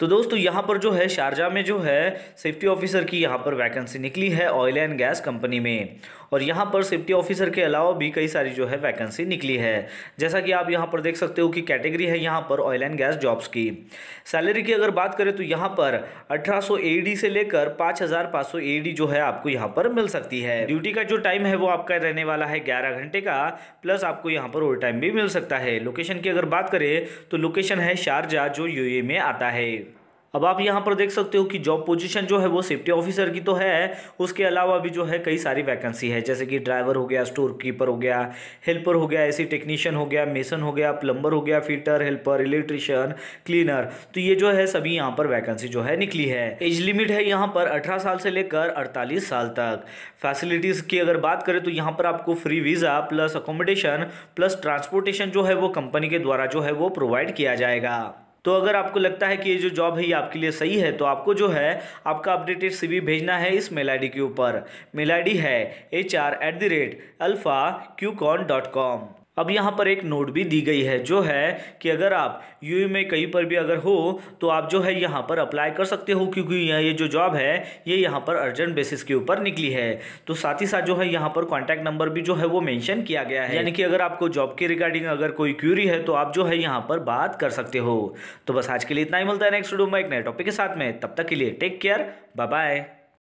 तो दोस्तों यहाँ पर जो है शारजा में जो है सेफ्टी ऑफिसर की यहाँ पर वैकेंसी निकली है ऑयल एंड गैस कंपनी में और यहाँ पर सेफ्टी ऑफिसर के अलावा भी कई सारी जो है वैकेंसी निकली है जैसा कि आप यहाँ पर देख सकते हो कि कैटेगरी है यहाँ पर ऑयल एंड गैस जॉब्स की सैलरी की अगर बात करें तो यहाँ पर अठारह सौ से लेकर पाँच हज़ार जो है आपको यहाँ पर मिल सकती है ड्यूटी का जो टाइम है वो आपका रहने वाला है ग्यारह घंटे का प्लस आपको यहाँ पर ओवर टाइम भी मिल सकता है लोकेशन की अगर बात करें तो लोकेशन है शारजा जो यू में आता है अब आप यहाँ पर देख सकते हो कि जॉब पोजीशन जो है वो सेफ्टी ऑफिसर की तो है उसके अलावा भी जो है कई सारी वैकेंसी है जैसे कि ड्राइवर हो गया स्टोर कीपर हो गया हेल्पर हो गया ऐसी टेक्नीशियन हो गया मेसन हो गया प्लम्बर हो गया फिटर हेल्पर इलेक्ट्रिशियन क्लीनर तो ये जो है सभी यहाँ पर वैकेंसी जो है निकली है एज लिमिट है यहाँ पर अठारह साल से लेकर अड़तालीस साल तक फैसिलिटीज़ की अगर बात करें तो यहाँ पर आपको free visa plus accommodation plus transportation जो है वो कंपनी के द्वारा जो है वो प्रोवाइड किया जाएगा तो अगर आपको लगता है कि ये जो जॉब है ये आपके लिए सही है तो आपको जो है आपका अपडेटेड सी भेजना है इस मेल आई के ऊपर मेल आई है H R at the rate alpha Q con dot com अब यहाँ पर एक नोट भी दी गई है जो है कि अगर आप यू e में कहीं पर भी अगर हो तो आप जो है यहाँ पर अप्लाई कर सकते हो क्योंकि ये जो जॉब है ये यहाँ पर अर्जेंट बेसिस के ऊपर निकली है तो साथ ही साथ जो है यहाँ पर कॉन्टैक्ट नंबर भी जो है वो मैंशन किया गया है यानी कि अगर आपको जॉब के रिगार्डिंग अगर कोई क्यूरी है तो आप जो है यहाँ पर बात कर सकते हो तो बस आज के लिए इतना ही मिलता है नेक्स्ट वीडियो में एक नए टॉपिक के साथ में तब तक के लिए टेक केयर बाय बाय